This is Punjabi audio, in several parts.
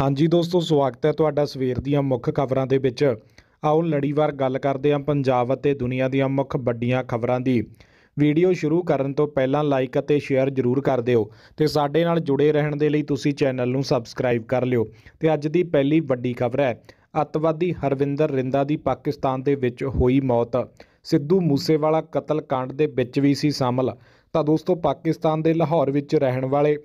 ਹਾਂਜੀ ਦੋਸਤੋ ਸਵਾਗਤ ਹੈ ਤੁਹਾਡਾ ਸਵੇਰ ਦੀਆਂ ਮੁੱਖ ਖਬਰਾਂ ਦੇ ਵਿੱਚ ਆਓ ਲੜੀਵਾਰ ਗੱਲ ਕਰਦੇ ਹਾਂ ਪੰਜਾਬ ਅਤੇ ਦੁਨੀਆ ਦੀਆਂ ਮੁੱਖ ਵੱਡੀਆਂ ਖਬਰਾਂ ਦੀ ਵੀਡੀਓ ਸ਼ੁਰੂ ਕਰਨ ਤੋਂ ਪਹਿਲਾਂ ਲਾਈਕ ਅਤੇ ਸ਼ੇਅਰ ਜ਼ਰੂਰ ਕਰ ਦਿਓ ਤੇ ਸਾਡੇ ਨਾਲ ਜੁੜੇ ਰਹਿਣ ਦੇ ਲਈ ਤੁਸੀਂ ਚੈਨਲ ਨੂੰ ਸਬਸਕ੍ਰਾਈਬ ਕਰ ਲਿਓ ਤੇ ਅੱਜ ਦੀ ਪਹਿਲੀ ਵੱਡੀ ਖਬਰ ਹੈ ਅੱਤਵਾਦੀ ਹਰਵਿੰਦਰ ਰਿੰਦਾ ਦੀ ਪਾਕਿਸਤਾਨ ਦੇ ਵਿੱਚ ਹੋਈ ਮੌਤ ਸਿੱਧੂ ਮੂਸੇਵਾਲਾ ਕਤਲ ਕਾਂਡ ਦੇ ਵਿੱਚ ਵੀ ਸੀ ਸ਼ਾਮਲ ਤਾਂ ਦੋਸਤੋ ਪਾਕਿਸਤਾਨ ਦੇ ਲਾਹੌਰ ਵਿੱਚ ਰਹਿਣ ਵਾਲੇ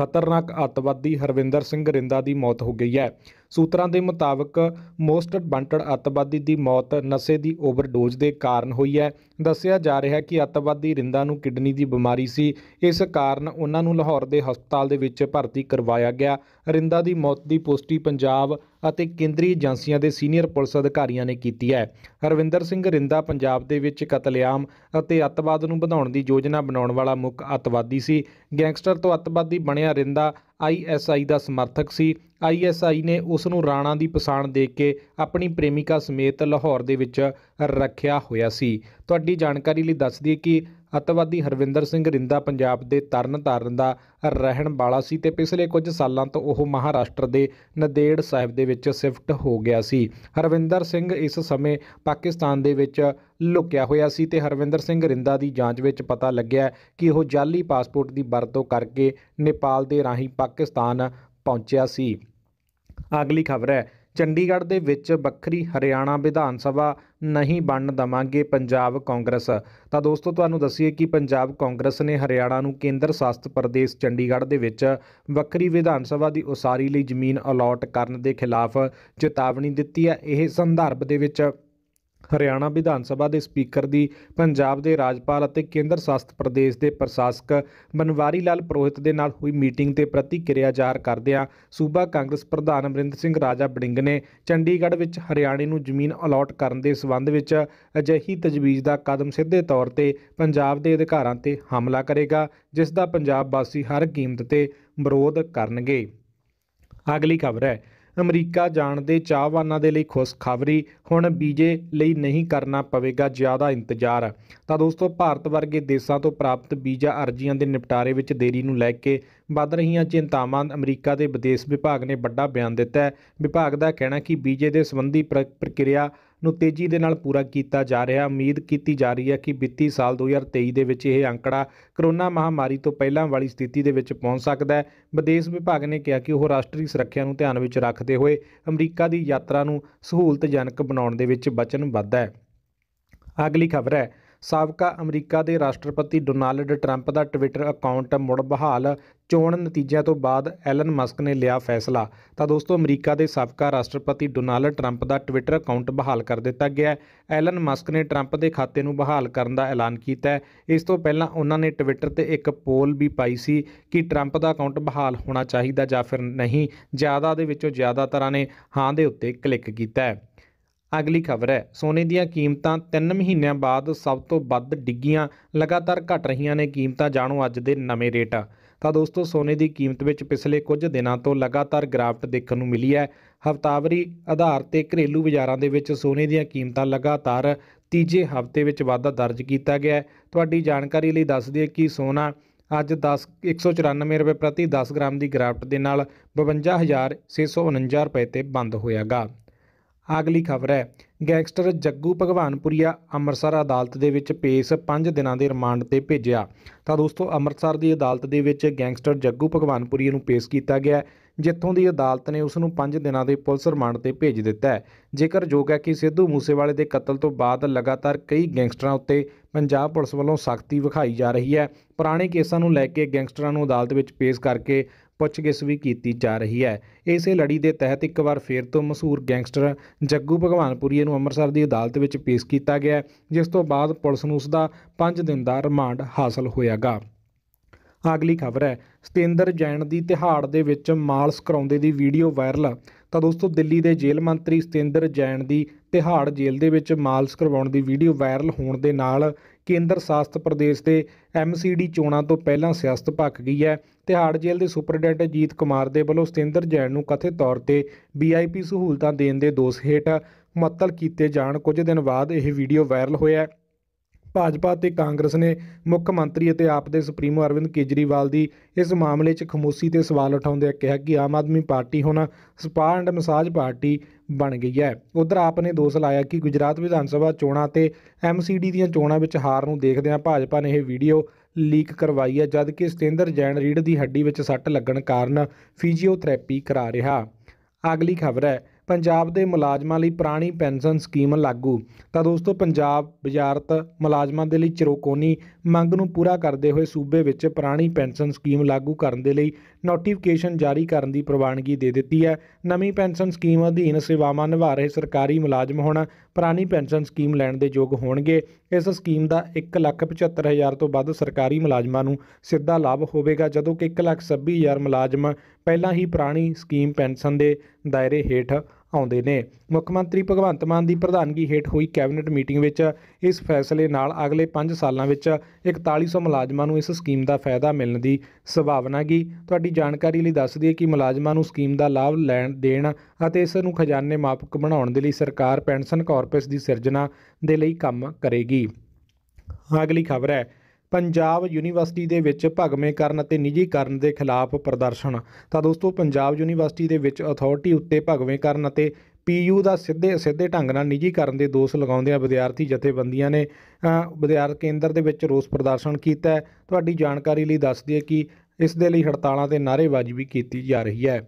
ਖਤਰਨਾਕ ਅੱਤਵਾਦੀ ਹਰਵਿੰਦਰ ਸਿੰਘ ਰਿੰਦਾ ਦੀ ਮੌਤ ਹੋ ਗਈ ਹੈ ਸੂਤਰਾਂ ਦੇ ਮੁਤਾਬਕ ਮੋਸਟ ਬੰਟਡ ਅੱਤਵਾਦੀ ਦੀ ਮੌਤ ਨਸ਼ੇ ਦੀ ਓਵਰਡੋਜ਼ ਦੇ ਕਾਰਨ ਹੋਈ ਹੈ ਦੱਸਿਆ ਜਾ ਰਿਹਾ ਹੈ ਕਿ ਅੱਤਵਾਦੀ ਰਿੰਦਾ ਨੂੰ ਕਿਡਨੀ ਦੀ ਬਿਮਾਰੀ ਸੀ ਇਸ ਕਾਰਨ ਉਹਨਾਂ ਨੂੰ ਲਾਹੌਰ ਦੇ ਹਸਪਤਾਲ ਦੇ ਵਿੱਚ ਭਰਤੀ ਕਰਵਾਇਆ ਗਿਆ ਰਿੰਦਾ ਦੀ ਮੌਤ ਦੀ ਪੁਸ਼ਟੀ ਪੰਜਾਬ ਅਤੇ ਕੇਂਦਰੀ ਏਜੰਸੀਆਂ ਦੇ ਸੀਨੀਅਰ ਪੁਲਿਸ ਅਧਿਕਾਰੀਆਂ ਨੇ ਕੀਤੀ ਹੈ ਹਰਵਿੰਦਰ ਸਿੰਘ ਰਿੰਦਾ ਪੰਜਾਬ ਦੇ ਵਿੱਚ ਕਤਲੇਆਮ ਅਤੇ ਅੱਤਵਾਦ ਨੂੰ ਵਧਾਉਣ ਦੀ ਯੋਜਨਾ ਬਣਾਉਣ ਵਾਲਾ ਮੁੱਖ ਅੱਤਵਾਦੀ ਸੀ ਗੈਂਗਸਟਰ ਤੋਂ ਅੱਤਵਾਦੀ ਬਣਿਆ ਰਿੰਦਾ ਆਈਐਸਆਈ ਦਾ ਸਮਰਥਕ ਸੀ ਆਈਐਸਆਈ ਨੇ ਉਸ ਨੂੰ ਰਾਣਾ ਦੀ ਪਛਾਣ ਦੇ ਕੇ ਆਪਣੀ ਪ੍ਰੇਮਿਕਾ ਸਮੇਤ ਲਾਹੌਰ ਦੇ ਵਿੱਚ ਰੱਖਿਆ ਹੋਇਆ ਸੀ ਤੁਹਾਡੀ ਜਾਣਕਾਰੀ ਲਈ ਦੱਸ ਦਈਏ ਕਿ ਅਤਵਾਦੀ ਹਰਵਿੰਦਰ ਸਿੰਘ ਰਿੰਦਾ ਪੰਜਾਬ ਦੇ ਤਰਨਤਾਰਨ ਦਾ ਰਹਿਣ ਵਾਲਾ ਸੀ ਤੇ ਪਿਛਲੇ ਕੁਝ ਸਾਲਾਂ ਤੋਂ ਉਹ ਮਹਾਰਾਸ਼ਟਰ ਦੇ ਨਦੇੜ ਸਾਹਿਬ ਦੇ ਵਿੱਚ ਸ਼ਿਫਟ ਹੋ ਗਿਆ ਸੀ ਹਰਵਿੰਦਰ ਸਿੰਘ ਇਸ ਸਮੇਂ ਪਾਕਿਸਤਾਨ ਦੇ ਵਿੱਚ ਲੁਕਿਆ ਹੋਇਆ ਸੀ ਤੇ ਹਰਵਿੰਦਰ ਸਿੰਘ ਰਿੰਦਾ ਦੀ ਜਾਂਚ ਵਿੱਚ ਪਤਾ ਲੱਗਿਆ ਕਿ ਉਹ ਜਾਲੀ ਪਾਸਪੋਰਟ ਦੀ ਵਰਤੋਂ ਕਰਕੇ ਨੇਪਾਲ ਦੇ ਰਾਹੀਂ ਪਾਕਿਸਤਾਨ ਪਹੁੰਚਿਆ ਸੀ ਅਗਲੀ ਖਬਰ ਹੈ ਚੰਡੀਗੜ੍ਹ ਦੇ ਵਿੱਚ ਬੱਕਰੀ ਹਰਿਆਣਾ ਵਿਧਾਨ ਸਭਾ ਨਹੀਂ ਬਣਨ ਦਵਾਂਗੇ ਪੰਜਾਬ ਕਾਂਗਰਸ ਤਾਂ ਦੋਸਤੋ ਤੁਹਾਨੂੰ ਦੱਸੀਏ ਕਿ ਪੰਜਾਬ ਕਾਂਗਰਸ ਨੇ ਹਰਿਆਣਾ ਨੂੰ ਕੇਂਦਰ ਸ਼ਾਸਤ ਪ੍ਰਦੇਸ਼ ਚੰਡੀਗੜ੍ਹ ਦੇ ਵਿੱਚ ਬੱਕਰੀ ਵਿਧਾਨ ਸਭਾ ਦੀ ਉਸਾਰੀ ਲਈ ਜ਼ਮੀਨ ਅਲਾਟ ਕਰਨ ਦੇ ਖਿਲਾਫ ਚੇਤਾਵਨੀ ਦਿੱਤੀ ਹੈ ਇਹ ਸੰਦਰਭ ਦੇ ਵਿੱਚ ਹਰਿਆਣਾ ਵਿਧਾਨ ਸਭਾ ਦੇ ਸਪੀਕਰ ਦੀ ਪੰਜਾਬ ਦੇ ਰਾਜਪਾਲ ਅਤੇ ਕੇਂਦਰ ਸ਼ਾਸਤ ਪ੍ਰਦੇਸ਼ ਦੇ ਪ੍ਰਸ਼ਾਸਕ ਬਨਵਾਰੀ ਲਾਲ ਪ੍ਰੋਹਿਤ ਦੇ ਨਾਲ ਹੋਈ ਮੀਟਿੰਗ ਤੇ ਪ੍ਰਤੀਕਿਰਿਆ ਜ਼ਾਹਰ ਕਰਦਿਆਂ ਸੂਬਾ ਕਾਂਗਰਸ ਪ੍ਰਧਾਨ ਅਮਰਿੰਦਰ ਸਿੰਘ ਰਾਜਾ ਬੜਿੰਗ ਨੇ ਚੰਡੀਗੜ੍ਹ ਵਿੱਚ ਹਰਿਆਣੇ ਨੂੰ ਜ਼ਮੀਨ ਅਲਾਟ ਕਰਨ ਦੇ ਸਬੰਧ ਵਿੱਚ ਅਜਿਹੀ ਤਜਵੀਜ਼ ਦਾ ਕਦਮ ਸਿੱਧੇ ਤੌਰ ਤੇ ਪੰਜਾਬ ਦੇ ਅਧਿਕਾਰਾਂ ਤੇ ਹਮਲਾ ਕਰੇਗਾ ਜਿਸ ਦਾ ਪੰਜਾਬ ਵਾਸੀ ਹਰ ਕੀਮਤ ਤੇ ਵਿਰੋਧ ਕਰਨਗੇ ਅਗਲੀ ਖਬਰ ਹੈ ਅਮਰੀਕਾ ਜਾਣ ਦੇ ਚਾਹਵਾਨਾਂ ਦੇ ਲਈ ਖੁਸ਼ਖਬਰੀ ਹੁਣ ਵੀਜ਼ੇ ਲਈ ਨਹੀਂ ਕਰਨਾ ਪਵੇਗਾ ਜ਼ਿਆਦਾ ਇੰਤਜ਼ਾਰ ਤਾਂ ਦੋਸਤੋ ਭਾਰਤ ਵਰਗੇ ਦੇਸ਼ਾਂ ਤੋਂ ਪ੍ਰਾਪਤ ਵੀਜ਼ਾ ਅਰਜ਼ੀਆਂ ਦੇ ਨਿਪਟਾਰੇ ਵਿੱਚ ਦੇਰੀ ਨੂੰ ਲੈ ਕੇ ਵੱਧ ਰਹੀਆਂ ਚਿੰਤਾਵਾਂ ਅਮਰੀਕਾ ਦੇ ਵਿਦੇਸ਼ ਵਿਭਾਗ ਨੇ ਵੱਡਾ ਬਿਆਨ ਦਿੱਤਾ ਹੈ ਵਿਭਾਗ ਦਾ ਕਹਿਣਾ ਕਿ ਵੀਜ਼ੇ ਦੇ ਸੰਬੰਧੀ ਪ੍ਰਕਿਰਿਆ ਨੂੰ ਤੇਜ਼ੀ ਦੇ ਨਾਲ ਪੂਰਾ ਕੀਤਾ ਜਾ ਰਿਹਾ ਉਮੀਦ ਕੀਤੀ ਜਾ ਰਹੀ ਹੈ ਕਿ ਵਿੱਤੀ ਸਾਲ 2023 ਦੇ ਵਿੱਚ ਇਹ ਅੰਕੜਾ ਕਰੋਨਾ ਮਹਾਮਾਰੀ ਤੋਂ ਪਹਿਲਾਂ ਵਾਲੀ ਸਥਿਤੀ ਦੇ ਵਿੱਚ ਪਹੁੰਚ ਸਕਦਾ ਹੈ ਵਿਦੇਸ਼ ਵਿਭਾਗ ਨੇ ਕਿਹਾ ਕਿ ਉਹ ਰਾਸ਼ਟਰੀ ਸੁਰੱਖਿਆ ਨੂੰ ਧਿਆਨ ਵਿੱਚ ਰੱਖਦੇ ਹੋਏ ਅਮਰੀਕਾ ਦੀ ਯਾਤਰਾ ਨੂੰ ਸਹੂਲਤਜਨਕ ਬਣਾਉਣ ਦੇ ਵਿੱਚ ਵਚਨਬੱਧ ਹੈ ਅਗਲੀ ਖਬਰ ਹੈ ਸਾਬਕਾ ਅਮਰੀਕਾ ਦੇ ਰਾਸ਼ਟਰਪਤੀ ਡੋਨਾਲਡ ਟਰੰਪ ਦਾ ਟਵਿੱਟਰ ਅਕਾਊਂਟ ਮੁੜ ਬਹਾਲ ਚੋਣ ਨਤੀਜਿਆਂ ਤੋਂ ਬਾਅਦ ਐਲਨ ਮਸਕ ਨੇ ਲਿਆ ਫੈਸਲਾ ਤਾਂ ਦੋਸਤੋ ਅਮਰੀਕਾ ਦੇ ਸਾਬਕਾ ਰਾਸ਼ਟਰਪਤੀ ਡੋਨਾਲਡ ਟਰੰਪ ਦਾ ਟਵਿੱਟਰ ਅਕਾਊਂਟ ਬਹਾਲ ਕਰ ਦਿੱਤਾ ਗਿਆ ਐਲਨ ਮਸਕ ਨੇ ਟਰੰਪ ਦੇ ਖਾਤੇ ਨੂੰ ਬਹਾਲ ਕਰਨ ਦਾ ਐਲਾਨ ਕੀਤਾ ਇਸ ਤੋਂ ਪਹਿਲਾਂ ਉਹਨਾਂ ਨੇ ਟਵਿੱਟਰ ਤੇ ਇੱਕ ਪੋਲ ਵੀ ਪਾਈ ਸੀ ਕਿ ਟਰੰਪ ਦਾ ਅਕਾਊਂਟ ਬਹਾਲ ਹੋਣਾ ਚਾਹੀਦਾ ਜਾਂ ਫਿਰ ਨਹੀਂ ਜ਼ਿਆਦਾ ਦੇ ਵਿੱਚੋਂ ਜ਼ਿਆਦਾਤਰਾਂ ਨੇ ਹਾਂ ਦੇ ਉੱਤੇ ਕਲਿੱਕ ਕੀਤਾ ਹੈ ਅਗਲੀ ਖਬਰ ਹੈ ਸੋਨੇ ਦੀਆਂ ਕੀਮਤਾਂ 3 ਮਹੀਨਿਆਂ ਬਾਅਦ ਸਭ ਤੋਂ ਵੱਧ ਡਿੱਗੀਆਂ ਲਗਾਤਾਰ ਘਟ ਰਹੀਆਂ ਨੇ ਕੀਮਤਾਂ ਜਾਣੋ ਅੱਜ ਦੇ ਨਵੇਂ ਰੇਟ ਤਾਂ ਦੋਸਤੋ ਸੋਨੇ ਦੀ ਕੀਮਤ ਵਿੱਚ ਪਿਛਲੇ ਕੁਝ ਦਿਨਾਂ ਤੋਂ ਲਗਾਤਾਰ ਗ੍ਰਾਫਟ ਦੇਖਣ ਨੂੰ ਮਿਲੀ ਹੈ ਹਫ਼ਤਾਵਾਰੀ ਆਧਾਰ ਤੇ ਘਰੇਲੂ ਬਾਜ਼ਾਰਾਂ ਦੇ ਵਿੱਚ ਸੋਨੇ ਦੀਆਂ ਕੀਮਤਾਂ ਲਗਾਤਾਰ ਤੀਜੇ ਹਫ਼ਤੇ ਵਿੱਚ ਵਾਧਾ ਦਰਜ ਕੀਤਾ ਗਿਆ ਹੈ ਤੁਹਾਡੀ ਜਾਣਕਾਰੀ ਲਈ ਦੱਸ ਦਈਏ ਕਿ ਸੋਨਾ ਅੱਜ 10 194 ਰੁਪਏ ਪ੍ਰਤੀ 10 ਗ੍ਰਾਮ ਦੀ ਗ੍ਰਾਫਟ ਦੇ ਨਾਲ 52649 ਰੁਪਏ ਤੇ ਬੰਦ ਹੋਇਆਗਾ ਅਗਲੀ ਖਬਰ ਹੈ ਗੈਂਗਸਟਰ ਜੱਗੂ ਭਗਵਾਨਪੁਰੀਆ ਅੰਮ੍ਰਿਤਸਰ ਅਦਾਲਤ ਦੇ ਵਿੱਚ ਪੇਸ਼ 5 ਦਿਨਾਂ ਦੇ ਰਿਮਾਂਡ ਤੇ ਭੇਜਿਆ ਤਾਂ ਦੋਸਤੋ ਅੰਮ੍ਰਿਤਸਰ ਦੀ ਅਦਾਲਤ ਦੇ ਵਿੱਚ ਗੈਂਗਸਟਰ ਜੱਗੂ ਭਗਵਾਨਪੁਰੀਆ ਨੂੰ ਪੇਸ਼ ਕੀਤਾ ਗਿਆ ਜਿੱਥੋਂ ਦੀ ਅਦਾਲਤ ਨੇ ਉਸ ਨੂੰ 5 ਦਿਨਾਂ ਦੇ ਪੁਲਿਸ ਰਿਮਾਂਡ ਤੇ ਭੇਜ ਦਿੱਤਾ ਹੈ ਜੇਕਰ ਜੋਗ ਹੈ ਕਿ ਸਿੱਧੂ ਮੂਸੇਵਾਲੇ ਦੇ ਕਤਲ ਤੋਂ ਬਾਅਦ ਲਗਾਤਾਰ ਕਈ ਗੈਂਗਸਟਰਾਂ ਉੱਤੇ ਪੰਜਾਬ ਪੁਲਿਸ ਵੱਲੋਂ ਸਖਤੀ ਵਿਖਾਈ ਜਾ ਰਹੀ ਹੈ ਪੁਰਾਣੇ ਕੇਸਾਂ ਨੂੰ ਲੈ ਕੇ ਗੈਂਗਸਟਰਾਂ ਨੂੰ ਅਦਾਲਤ ਵਿੱਚ ਪੇਸ਼ ਕਰਕੇ ਪੁੱਛਗਿੱਛ ਵੀ ਕੀਤੀ ਜਾ ਰਹੀ ਹੈ ਇਸੇ ਲੜੀ ਦੇ ਤਹਿਤ ਇੱਕ ਵਾਰ ਫੇਰ ਤੋਂ ਮਸ਼ਹੂਰ ਗੈਂਗਸਟਰ ਜੱਗੂ ਭਗਵਾਨਪੁਰੀਏ ਨੂੰ ਅੰਮ੍ਰਿਤਸਰ ਦੀ ਅਦਾਲਤ ਵਿੱਚ ਪੇਸ਼ ਕੀਤਾ ਗਿਆ ਜਿਸ ਤੋਂ ਬਾਅਦ ਪੁਲਿਸ ਨੂੰ ਉਸ ਦਾ 5 ਦਿਨ ਦਾ ਰਿਮਾਂਡ ਹਾਸਲ ਹੋਇਆਗਾ ਅਗਲੀ ਖਬਰ ਹੈ ਸਤੇਂਦਰ ਜੈਨ ਦੀ ਤਿਹਾੜ ਦੇ ਵਿੱਚ ਮਾਲਸ ਕਰਾਉਂਦੇ ਦੀ ਵੀਡੀਓ ਵਾਇਰਲ ਤਾਂ ਦੋਸਤੋ ਦਿੱਲੀ ਦੇ ਜੇਲ੍ਹ ਮੰਤਰੀ ਸਤੇਂਦਰ ਜੈਨ ਦੀ ਤਿਹਾੜ ਜੇਲ੍ਹ ਦੇ ਵਿੱਚ ਮਾਲਸ ਕਰਵਾਉਣ ਦੀ ਵੀਡੀਓ ਵਾਇਰਲ ਹੋਣ ਦੇ ਨਾਲ ਕੇਂਦਰ ਸ਼ਾਸਤ ਪ੍ਰਦੇਸ਼ ਦੇ ਐਮਸੀਡੀ ਚੋਣਾਂ ਤੋਂ ਪਹਿਲਾਂ ਸਿਆਸਤ ਭੱਕ ਗਈ ਹੈ ਤਿਹਾੜ ਜੇਲ੍ਹ ਦੇ ਸੁਪਰਡੈਂਟ ਅਜੀਤ ਕੁਮਾਰ ਦੇ ਵੱਲੋਂ ਸਤਿੰਦਰ ਜੈਨ ਨੂੰ ਕਥਿਤ ਤੌਰ ਤੇ ਵੀਆਈਪੀ ਸਹੂਲਤਾਂ ਦੇਣ ਦੇ ਦੋਸ਼ ਹੇਠ ਮੁਅੱਤਲ ਕੀਤੇ ਜਾਣ ਕੁਝ ਦਿਨ ਬਾਅਦ ਇਹ ਵੀਡੀਓ ਵਾਇਰਲ ਹੋਇਆ ਭਾਜਪਾ ਤੇ ਕਾਂਗਰਸ ਨੇ ਮੁੱਖ ਮੰਤਰੀ ਅਤੇ ਆਪ ਦੇ ਸੁਪਰੀਮੋ ਅਰਵਿੰਦ ਕੇਜਰੀਵਾਲ ਦੀ ਇਸ ਮਾਮਲੇ 'ਚ ਖਮੋਸੀ ਤੇ ਸਵਾਲ ਉਠਾਉਂਦੇ ਕਿਹਾ ਕਿ ਆਮ ਆਦਮੀ ਪਾਰਟੀ ਹੁਣ ਸਪਾ ਐਂਡ ਮਸਾਜ ਪਾਰਟੀ ਬਣ ਗਈ ਹੈ ਉਧਰ ਆਪ ਨੇ ਦੋਸ਼ ਲਾਇਆ ਕਿ ਗੁਜਰਾਤ ਵਿਧਾਨ ਸਭਾ ਚੋਣਾਂ ਤੇ ਐਮਸੀਡੀ ਦੀਆਂ ਚੋਣਾਂ ਵਿੱਚ ਹਾਰ ਨੂੰ ਦੇਖਦਿਆਂ ਭਾਜਪਾ ਨੇ ਇਹ ਵੀਡੀਓ ਲੀਕ ਕਰਵਾਈ ਹੈ ਜਦ ਕਿ ਸਤੇਂਦਰ ਜੈਨ ਰੀੜ ਦੀ ਹੱਡੀ ਵਿੱਚ ਸੱਟ ਲੱਗਣ ਕਾਰਨ ਫਿਜ਼ੀਓਥੈਰੇਪੀ ਕਰਾ ਰਿਹਾ ਅਗਲੀ ਖਬਰ ਹੈ ਪੰਜਾਬ ਦੇ ਮੁਲਾਜ਼ਮਾਂ ਲਈ ਪੁਰਾਣੀ ਪੈਨਸ਼ਨ ਸਕੀਮ ਲਾਗੂ ਤਾਂ ਦੋਸਤੋ ਪੰਜਾਬ ਵਜ਼ਾਰਤ ਮੁਲਾਜ਼ਮਾਂ ਦੇ ਲਈ ਚਿਰੋਕੋਨੀ ਮੰਗ ਨੂੰ ਪੂਰਾ ਕਰਦੇ ਹੋਏ ਸੂਬੇ ਵਿੱਚ ਪੁਰਾਣੀ ਪੈਨਸ਼ਨ ਸਕੀਮ ਲਾਗੂ ਕਰਨ ਦੇ ਲਈ ਨੋਟੀਫਿਕੇਸ਼ਨ ਜਾਰੀ ਕਰਨ ਦੀ ਪ੍ਰਵਾਨਗੀ ਦੇ ਦਿੱਤੀ ਹੈ ਨਵੀਂ ਪੈਨਸ਼ਨ ਸਕੀਮ ਅਧੀਨ ਸੇਵਾਵਾਂ ਨਿਭਾ ਰਹੇ ਸਰਕਾਰੀ ਮੁਲਾਜ਼ਮ ਹੁਣ ਪੁਰਾਣੀ ਪੈਨਸ਼ਨ ਸਕੀਮ ਲੈਣ ਦੇ ਯੋਗ ਹੋਣਗੇ ਇਸ ਸਕੀਮ ਦਾ 1,75,000 ਤੋਂ ਵੱਧ ਸਰਕਾਰੀ ਮੁਲਾਜ਼ਮਾਂ ਨੂੰ ਸਿੱਧਾ ਲਾਭ ਹੋਵੇਗਾ ਜਦੋਂ ਕਿ 1,26,000 ਮੁਲਾਜ਼ਮ ਪਹਿਲਾਂ ਹੀ ਪੁਰਾਣੀ ਸਕੀਮ ਪੈਨਸ਼ਨ ਦੇ ਦਾਇਰੇ ਹੇਠ ਆਉਂਦੇ ਨੇ ਮੁੱਖ ਮੰਤਰੀ ਭਗਵੰਤ ਮਾਨ ਦੀ ਪ੍ਰਧਾਨਗੀ ਹੇਠ ਹੋਈ ਕੈਬਨਿਟ ਮੀਟਿੰਗ ਵਿੱਚ ਇਸ ਫੈਸਲੇ ਨਾਲ ਅਗਲੇ 5 ਸਾਲਾਂ ਵਿੱਚ 4100 ਮੁਲਾਜ਼ਮਾਂ ਨੂੰ ਇਸ ਸਕੀਮ ਦਾ ਫਾਇਦਾ ਮਿਲਣ ਦੀ ਸੰਭਾਵਨਾ ਗਈ ਤੁਹਾਡੀ ਜਾਣਕਾਰੀ ਲਈ ਦੱਸ ਦਈਏ ਕਿ ਮੁਲਾਜ਼ਮਾਂ ਨੂੰ ਸਕੀਮ ਦਾ ਲਾਭ ਲੈਣ ਦੇਣ ਅਤੇ ਇਸ ਨੂੰ ਖਜ਼ਾਨੇ ਮਾਪਕ ਬਣਾਉਣ ਦੇ ਲਈ ਸਰਕਾਰ ਪੈਨਸ਼ਨ ਕਾਰਪਸ ਦੀ ਸਿਰਜਣਾ ਦੇ ਲਈ ਕੰਮ ਕਰੇਗੀ ਅਗਲੀ ਖਬਰ ਹੈ ਪੰਜਾਬ ਯੂਨੀਵਰਸਿਟੀ ਦੇ ਵਿੱਚ ਭਗਵੇਂਕਰਨ ਅਤੇ ਨਿੱਜੀਕਰਨ ਦੇ ਖਿਲਾਫ ਪ੍ਰਦਰਸ਼ਨ ਤਾਂ ਦੋਸਤੋ ਪੰਜਾਬ ਯੂਨੀਵਰਸਿਟੀ ਦੇ ਵਿੱਚ ਅਥਾਰਟੀ ਉੱਤੇ ਭਗਵੇਂਕਰਨ ਅਤੇ ਪੀਯੂ ਦਾ ਸਿੱਧੇ ਸਿੱਧੇ ਢੰਗ ਨਾਲ ਨਿੱਜੀਕਰਨ ਦੇ ਦੋਸ਼ ਲਗਾਉਂਦੇ ਆ ਵਿਦਿਆਰਥੀ ਜਥੇਬੰਦੀਆਂ ਨੇ ਵਿਦਿਆਰਥੀ ਕੇਂਦਰ ਦੇ ਵਿੱਚ ਰੋਸ ਪ੍ਰਦਰਸ਼ਨ ਕੀਤਾ ਤੁਹਾਡੀ ਜਾਣਕਾਰੀ ਲਈ ਦੱਸ ਦਈਏ ਕਿ ਇਸ ਦੇ ਲਈ ਹੜਤਾਲਾਂ ਤੇ ਨਾਅਰੇਬਾਜ਼ੀ ਵੀ ਕੀਤੀ ਜਾ ਰਹੀ ਹੈ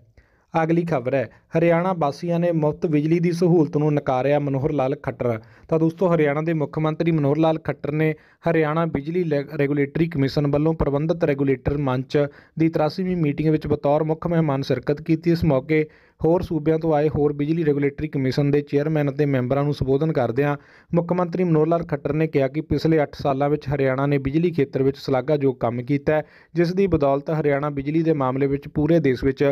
ਅਗਲੀ ਖਬਰ ਹੈ ਹਰਿਆਣਾ ਵਾਸੀਆਂ ਨੇ ਮੁਫਤ ਬਿਜਲੀ ਦੀ ਸਹੂਲਤ ਨੂੰ ਨਕਾਰਿਆ ਮਨੋਹਰ ਲਾਲ ਖੱਟਰ ਤਾਂ ਦੋਸਤੋ ਹਰਿਆਣਾ ਦੇ ਮੁੱਖ ਮੰਤਰੀ ਮਨੋਹਰ ਲਾਲ ਖੱਟਰ ਨੇ ਹਰਿਆਣਾ ਬਿਜਲੀ ਰੈਗੂਲੇਟਰੀ ਕਮਿਸ਼ਨ ਵੱਲੋਂ ਪ੍ਰਬੰਧਤ ਰੈਗੂਲੇਟਰ ਮੰਚ ਦੀ 83ਵੀਂ ਮੀਟਿੰਗ ਵਿੱਚ ਬਤੌਰ ਮੁੱਖ ਮਹਿਮਾਨ ਸ਼ਿਰਕਤ ਕੀਤੀ ਇਸ ਮੌਕੇ ਹੋਰ ਸੂਬਿਆਂ ਤੋਂ ਆਏ ਹੋਰ ਬਿਜਲੀ ਰੈਗੂਲੇਟਰੀ ਕਮਿਸ਼ਨ ਦੇ ਚੇਅਰਮੈਨ ਅਤੇ ਮੈਂਬਰਾਂ ਨੂੰ ਸੰਬੋਧਨ ਕਰਦਿਆਂ ਮੁੱਖ ਮੰਤਰੀ ਮਨੋਹਰ ਲਾਲ ਖੱਟਰ ਨੇ ਕਿਹਾ ਕਿ ਪਿਛਲੇ 8 ਸਾਲਾਂ ਵਿੱਚ ਹਰਿਆਣਾ ਨੇ ਬਿਜਲੀ ਖੇਤਰ ਵਿੱਚ ਸ਼ਲਾਘਾਯੋਗ ਕੰਮ ਕੀਤਾ ਹੈ ਜਿਸ ਦੀ ਬਦੌਲਤ ਹਰਿਆਣਾ ਬਿਜਲੀ ਦੇ ਮਾਮਲੇ ਵਿੱਚ ਪੂਰੇ ਦੇਸ਼ ਵਿੱਚ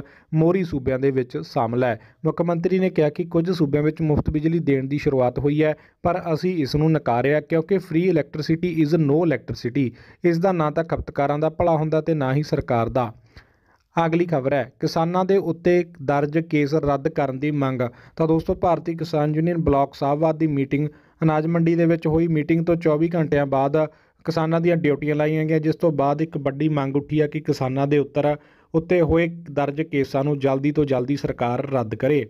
ਮੋਰੀ ਸੂਬਿਆਂ ਦੇ ਵਿੱਚ ਸ਼ਾਮਲ ਹੈ ਮੁੱਖ ਮੰਤਰੀ ਨੇ ਕਿਹਾ ਕਿ ਕੁਝ ਸੂਬਿਆਂ ਵਿੱਚ ਮੁਫਤ ਬਿਜਲੀ ਦੇਣ ਦੀ ਸ਼ੁਰੂਆਤ ਹੋਈ ਹੈ ਪਰ ਅਸੀਂ ਇਸ ਨੂੰ ਨਕਾਰਿਆ ਕਿਉਂਕਿ free electricity is no electricity ਇਸ ਦਾ ਨਾ ਤਾਂ ਖਪਤਕਾਰਾਂ ਦਾ ਭਲਾ ਹੁੰਦਾ ਤੇ ਨਾ ਹੀ ਸਰਕਾਰ ਦਾ ਅਗਲੀ ਖਬਰ ਹੈ ਕਿਸਾਨਾਂ ਦੇ ਉੱਤੇ ਦਰਜ ਕੇਸ ਰੱਦ ਕਰਨ ਦੀ ਮੰਗ ਤਾਂ ਦੋਸਤੋ ਭਾਰਤੀ ਕਿਸਾਨ ਯੂਨੀਅਨ ਬਲਾਕ ਸਾਹਿਬਵਾਦ ਦੀ ਮੀਟਿੰਗ ਅਨਾਜ ਮੰਡੀ ਦੇ ਵਿੱਚ ਹੋਈ ਮੀਟਿੰਗ ਤੋਂ 24 ਘੰਟਿਆਂ ਬਾਅਦ ਕਿਸਾਨਾਂ ਦੀਆਂ ਡਿਊਟੀਆਂ ਲਾਈਆਂ ਗਈਆਂ ਜਿਸ ਤੋਂ ਬਾਅਦ ਇੱਕ ਵੱਡੀ ਮੰਗ ਉੱਠੀ ਹੈ ਕਿ ਕਿਸਾਨਾਂ ਦੇ ਉੱਤਰ ਉੱਤੇ ਹੋਏ ਦਰਜ ਕੇਸਾਂ ਨੂੰ ਜਲਦੀ ਤੋਂ ਜਲਦੀ ਸਰਕਾਰ ਰੱਦ ਕਰੇ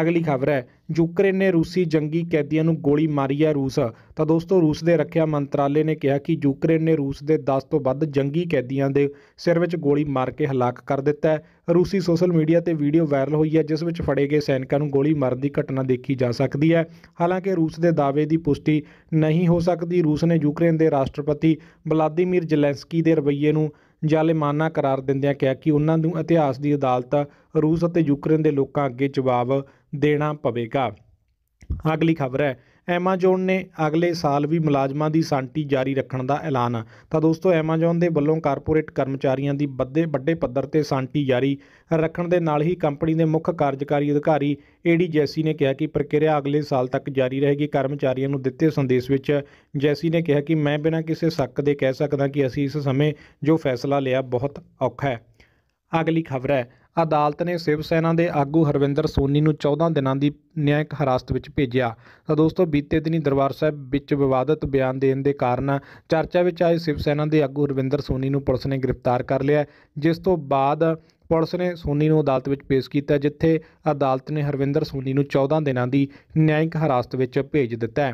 ਅਗਲੀ ਖਬਰ ਹੈ ਯੂਕਰੇਨ ਨੇ ਰੂਸੀ ਜੰਗੀ ਕੈਦੀਆਂ ਨੂੰ ਗੋਲੀ ਮਾਰੀ ਹੈ ਰੂਸ ਤਾਂ ਦੋਸਤੋ ਰੂਸ ਦੇ ਰੱਖਿਆ ਮੰਤਰਾਲੇ ਨੇ ਕਿਹਾ ਕਿ ਯੂਕਰੇਨ ਨੇ ਰੂਸ ਦੇ 10 ਤੋਂ ਵੱਧ ਜੰਗੀ ਕੈਦੀਆਂ ਦੇ ਸਿਰ ਵਿੱਚ ਗੋਲੀ ਮਾਰ ਕੇ ਹਲਾਕ ਕਰ ਦਿੱਤਾ ਹੈ ਰੂਸੀ ਸੋਸ਼ਲ ਮੀਡੀਆ ਤੇ ਵੀਡੀਓ ਵਾਇਰਲ ਹੋਈ ਹੈ ਜਿਸ ਵਿੱਚ ਫੜੇ ਗਏ ਸੈਨਿਕਾਂ ਨੂੰ ਗੋਲੀ ਮਾਰਨ ਦੀ ਘਟਨਾ ਦੇਖੀ ਜਾ ਸਕਦੀ ਹੈ ਹਾਲਾਂਕਿ ਰੂਸ ਦੇ ਦਾਅਵੇ ਦੀ ਪੁਸ਼ਟੀ ਨਹੀਂ ਹੋ ਸਕਦੀ ਰੂਸ ਨੇ ਯੂਕਰੇਨ ਦੇ ਰਾਸ਼ਟਰਪਤੀ ਬਲਾਦੀਮੀਰ ਜ਼ੇਲੈਂਸਕੀ ਦੇ ਰਵੱਈਏ ਨੂੰ ਜ਼ਾਲਿਮਾਨਾ ਕਰਾਰ ਦਿੰਦਿਆਂ ਕਿਹਾ ਕਿ ਉਹਨਾਂ ਨੂੰ ਇਤਿਹਾਸ ਦੀ ਅਦਾਲਤ ਰੂਸ ਅਤੇ ਯੂਕਰੇਨ ਦੇ ਲੋਕਾਂ ਅੱਗੇ ਜਵਾਬ ਦੇਣਾ ਪਵੇਗਾ ਅਗਲੀ ਖਬਰ ਹੈ ਐਮਾਜ਼ੋਨ ਨੇ ਅਗਲੇ ਸਾਲ ਵੀ ਮੁਲਾਜ਼ਮਾਂ ਦੀ ਸਾਂਟੀ ਜਾਰੀ ਰੱਖਣ ਦਾ ਐਲਾਨ ਤਾਂ ਦੋਸਤੋ ਐਮਾਜ਼ੋਨ ਦੇ ਵੱਲੋਂ ਕਾਰਪੋਰੇਟ ਕਰਮਚਾਰੀਆਂ ਦੀ ਵੱਡੇ ਵੱਡੇ ਪੱਧਰ ਤੇ ਸਾਂਟੀ ਜਾਰੀ ਰੱਖਣ ਦੇ ਨਾਲ ਹੀ ਕੰਪਨੀ ਦੇ ਮੁੱਖ ਕਾਰਜਕਾਰੀ ਅਧਿਕਾਰੀ ਏਡੀ ਜੈਸੀ ਨੇ ਕਿਹਾ ਕਿ ਪ੍ਰਕਿਰਿਆ ਅਗਲੇ ਸਾਲ ਤੱਕ ਜਾਰੀ ਰਹੇਗੀ ਕਰਮਚਾਰੀਆਂ ਨੂੰ ਦਿੱਤੇ ਸੰਦੇਸ਼ ਵਿੱਚ ਜੈਸੀ ਨੇ ਕਿਹਾ ਕਿ ਮੈਂ ਬਿਨਾਂ ਕਿਸੇ ਸ਼ੱਕ ਦੇ ਕਹਿ ਸਕਦਾ ਕਿ ਅਸੀਂ ਇਸ ਸਮੇਂ ਜੋ ਫੈਸਲਾ ਲਿਆ ਬਹੁਤ ਔਖਾ ਹੈ ਅਗਲੀ ਖਬਰ ਹੈ ਅਦਾਲਤ ਨੇ ਸ਼ਿਵ ਸੈਨਾ ਦੇ ਆਗੂ ਹਰਵਿੰਦਰ ਸੋਨੀ ਨੂੰ 14 ਦਿਨਾਂ ਦੀ ਨਿਆਂਇਕ ਹਿਰਾਸਤ ਵਿੱਚ ਭੇਜਿਆ ਤਾਂ ਦੋਸਤੋ ਬੀਤੇ ਦਿਨੀ ਦਰਬਾਰ ਸਾਹਿਬ ਵਿੱਚ ਵਿਵਾਦਤ ਬਿਆਨ ਦੇਣ ਦੇ ਕਾਰਨ ਚਰਚਾ ਵਿੱਚ ਆਏ ਸ਼ਿਵ ਸੈਨਾ ਦੇ ਆਗੂ ਹਰਵਿੰਦਰ ਸੋਨੀ ਨੂੰ ਪੁਲਿਸ ਨੇ ਗ੍ਰਿਫਤਾਰ ਕਰ ਲਿਆ ਜਿਸ ਤੋਂ ਬਾਅਦ ਪੁਲਿਸ ਨੇ ਸੋਨੀ ਨੂੰ ਅਦਾਲਤ ਵਿੱਚ ਪੇਸ਼ ਕੀਤਾ ਜਿੱਥੇ ਅਦਾਲਤ ਨੇ ਹਰਵਿੰਦਰ ਸੋਨੀ ਨੂੰ 14 ਦਿਨਾਂ ਦੀ ਨਿਆਂਇਕ ਹਿਰਾਸਤ ਵਿੱਚ ਭੇਜ ਦਿੱਤਾ ਹੈ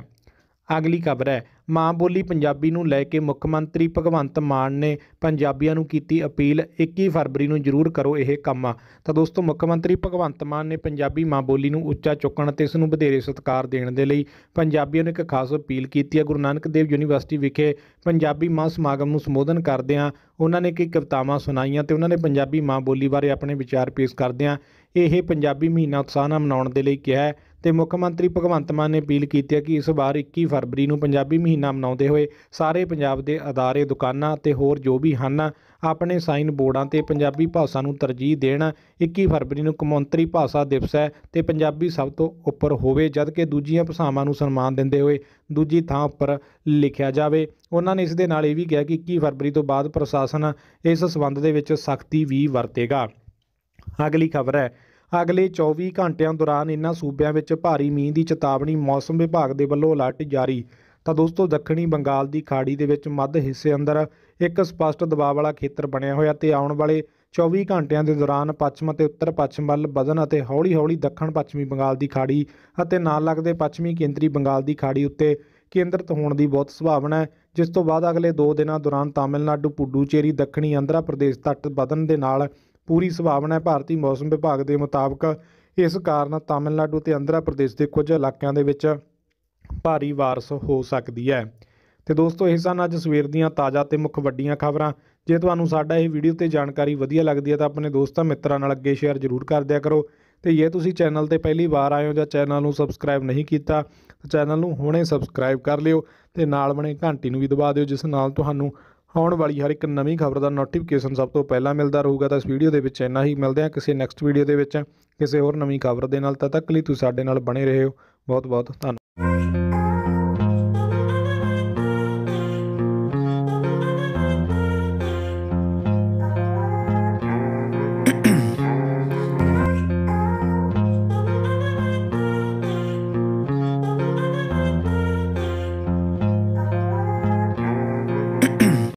ਅਗਲੀ ਖਬਰ ਹੈ ਮਾਂ ਬੋਲੀ ਪੰਜਾਬੀ ਨੂੰ ਲੈ ਕੇ ਮੁੱਖ ਮੰਤਰੀ ਭਗਵੰਤ ਮਾਨ ਨੇ ਪੰਜਾਬੀਆਂ ਨੂੰ ਕੀਤੀ ਅਪੀਲ 21 ਫਰਵਰੀ ਨੂੰ ਜ਼ਰੂਰ ਕਰੋ ਇਹ ਕੰਮ ਤਾਂ ਦੋਸਤੋ ਮੁੱਖ ਮੰਤਰੀ ਭਗਵੰਤ ਮਾਨ ਨੇ ਪੰਜਾਬੀ ਮਾਂ ਬੋਲੀ ਨੂੰ ਉੱਚਾ ਚੁੱਕਣ ਤੇ ਇਸ ਨੂੰ ਵਧੇਰੇ ਸਤਿਕਾਰ ਦੇਣ ਦੇ ਲਈ ਪੰਜਾਬੀਆਂ ਨੂੰ ਇੱਕ ਖਾਸ ਅਪੀਲ ਕੀਤੀ ਹੈ ਗੁਰੂ ਨਾਨਕ ਦੇਵ ਯੂਨੀਵਰਸਿਟੀ ਵਿਖੇ ਪੰਜਾਬੀ ਮਾਂ ਸਮਾਗਮ ਨੂੰ ਸੰਬੋਧਨ ਕਰਦਿਆਂ ਉਹਨਾਂ ਨੇ ਕਈ ਕਵਿਤਾਵਾਂ ਸੁਣਾਈਆਂ ਤੇ ਉਹਨਾਂ ਨੇ ਪੰਜਾਬੀ ਮਾਂ ਬੋਲੀ ਬਾਰੇ ਆਪਣੇ ਵਿਚਾਰ ਪੇਸ਼ ਕਰਦਿਆਂ ਇਹ ਪੰਜਾਬੀ ਮਹੀਨਾ ਉਤਸ਼ਾਹ ਨਾਲ ਮਨਾਉਣ ਦੇ ਲਈ ਕਿਹਾ ਹੈ ਤੇ ਮੁੱਖ ਮੰਤਰੀ ਭਗਵੰਤ ਮਾਨ ਨੇ ਅਪੀਲ ਕੀਤੀ ਹੈ ਕਿ ਇਸ ਵਾਰ 21 ਫਰਵਰੀ ਨੂੰ ਪੰਜਾਬੀ ਮਹੀਨਾ ਮਨਾਉਂਦੇ ਹੋਏ ਸਾਰੇ ਪੰਜਾਬ ਦੇ ਅਦਾਰੇ ਦੁਕਾਨਾਂ ਅਤੇ ਹੋਰ ਜੋ ਵੀ ਹਨ ਆਪਣੇ ਸਾਈਨ ਬੋਰਡਾਂ ਤੇ ਪੰਜਾਬੀ ਭਾਸ਼ਾ ਨੂੰ ਤਰਜੀਹ ਦੇਣ 21 ਫਰਵਰੀ ਨੂੰ ਕੌਮਾਂਤਰੀ ਭਾਸ਼ਾ ਦਿਵਸ ਹੈ ਤੇ ਪੰਜਾਬੀ ਸਭ ਤੋਂ ਉੱਪਰ ਹੋਵੇ ਜਦਕਿ ਦੂਜੀਆਂ ਭਾਸ਼ਾਵਾਂ ਨੂੰ ਸਨਮਾਨ ਦਿੰਦੇ ਹੋਏ ਦੂਜੀ ਥਾਂ ਉੱਪਰ ਲਿਖਿਆ ਜਾਵੇ ਉਹਨਾਂ ਨੇ ਇਸ ਦੇ ਨਾਲ ਇਹ ਵੀ ਕਿਹਾ ਕਿ 21 ਫਰਵਰੀ ਤੋਂ ਬਾਅਦ ਪ੍ਰਸ਼ਾਸਨ ਇਸ ਸਬੰਧ ਦੇ ਵਿੱਚ ਸਖਤੀ ਵੀ ਵਰਤੇਗਾ ਅਗਲੀ ਖਬਰ ਹੈ ਅਗਲੇ 24 ਘੰਟਿਆਂ ਦੌਰਾਨ ਇਨ੍ਹਾਂ ਸੂਬਿਆਂ ਵਿੱਚ ਭਾਰੀ ਮੀਂਹ ਦੀ ਚੇਤਾਵਨੀ ਮੌਸਮ ਵਿਭਾਗ ਦੇ ਵੱਲੋਂ ਅਲਰਟ ਜਾਰੀ ਤਾਂ ਦੋਸਤੋ ਦੱਖਣੀ ਬੰਗਾਲ ਦੀ ਖਾੜੀ ਦੇ ਵਿੱਚ ਮੱਧ ਹਿੱਸੇ ਅੰਦਰ ਇੱਕ ਸਪਸ਼ਟ ਦਬਾਅ ਵਾਲਾ ਖੇਤਰ ਬਣਿਆ ਹੋਇਆ ਤੇ ਆਉਣ ਵਾਲੇ 24 ਘੰਟਿਆਂ ਦੇ ਦੌਰਾਨ ਪੱਛਮ ਅਤੇ ਉੱਤਰ ਪੱਛਮ ਵੱਲ ਵਧਣ ਅਤੇ ਹੌਲੀ-ਹੌਲੀ ਦੱਖਣ ਪੱਛਮੀ ਬੰਗਾਲ ਦੀ ਖਾੜੀ ਅਤੇ ਨਾਲ ਲੱਗਦੇ ਪੱਛਮੀ ਕੇਂਦਰੀ ਬੰਗਾਲ ਦੀ ਖਾੜੀ ਉੱਤੇ ਕੇਂਦਰਿਤ ਹੋਣ ਦੀ ਬਹੁਤ ਸੰਭਾਵਨਾ ਹੈ ਜਿਸ ਤੋਂ ਬਾਅਦ ਅਗਲੇ 2 ਦਿਨਾਂ ਦੌਰਾਨ ਤਾਮਿਲਨਾਡੂ ਪੁੱਡੂਚੇਰੀ ਦੱਖਣੀ ਆਂਧਰਾ ਪ੍ਰਦੇਸ਼ ਤੱਕ ਵਧਣ ਦੇ ਨਾਲ ਪੂਰੀ ਸੰਭਾਵਨਾ ਹੈ ਭਾਰਤੀ ਮੌਸਮ ਵਿਭਾਗ ਦੇ ਮੁਤਾਬਕ ਇਸ ਕਾਰਨ ਤਾਮਿਲਨਾਡੂ ਤੇ ਆਂਧਰਾ ਪ੍ਰਦੇਸ਼ ਦੇ ਕੁਝ ਇਲਾਕਿਆਂ ਦੇ ਵਿੱਚ ਭਾਰੀ ਵਾਰਸ ਹੋ ਸਕਦੀ ਹੈ ਤੇ ਦੋਸਤੋ ਇਹ ਸਨ ਅੱਜ ਸਵੇਰ ਦੀਆਂ ਤਾਜ਼ਾ ਤੇ ਮੁੱਖ ਵੱਡੀਆਂ ਖਬਰਾਂ ਜੇ ਤੁਹਾਨੂੰ ਸਾਡਾ ਇਹ ਵੀਡੀਓ ਤੇ ਜਾਣਕਾਰੀ ਵਧੀਆ ਲੱਗਦੀ ਹੈ ਤਾਂ ਆਪਣੇ ਦੋਸਤਾਂ ਮਿੱਤਰਾਂ ਨਾਲ ਅੱਗੇ ਸ਼ੇਅਰ ਜ਼ਰੂਰ ਕਰ ਦਿਆ ਕਰੋ ਤੇ ਜੇ ਤੁਸੀਂ ਚੈਨਲ ਤੇ ਪਹਿਲੀ ਵਾਰ ਆਏ ਹੋ ਜਾਂ ਚੈਨਲ ਨੂੰ ਸਬਸਕ੍ਰਾਈਬ ਨਹੀਂ ਕੀਤਾ ਤਾਂ ਚੈਨਲ ਨੂੰ ਹੁਣੇ ਸਬਸਕ੍ਰਾਈਬ ਕਰ ਲਿਓ ਤੇ ਨਾਲ ਬਣੇ ਘੰਟੀ ਨੂੰ ਵੀ ਦਬਾ ਦਿਓ ਜਿਸ ਨਾਲ ਤੁਹਾਨੂੰ ਆਉਣ ਵਾਲੀ ਹਰ ਇੱਕ ਨਵੀਂ ਖਬਰ ਦਾ ਨੋਟੀਫਿਕੇਸ਼ਨ ਸਭ ਤੋਂ ਪਹਿਲਾਂ ਮਿਲਦਾ ਰਹੂਗਾ ਤਾਂ ਇਸ ਵੀਡੀਓ ਦੇ ਵਿੱਚ ਇੰਨਾ ਹੀ ਮਿਲਦੇ ਹਾਂ ਕਿਸੇ ਨੈਕਸਟ ਵੀਡੀਓ ਦੇ ਵਿੱਚ ਕਿਸੇ ਹੋਰ ਨਵੀਂ ਖਬਰ ਦੇ ਨਾਲ ਤਦ ਤੱਕ ਲਈ ਤੁਸੀਂ ਸਾਡੇ ਨਾਲ ਬਣੇ ਰਹਿਓ ਬਹੁਤ ਬਹੁਤ ਧੰਨਵਾਦ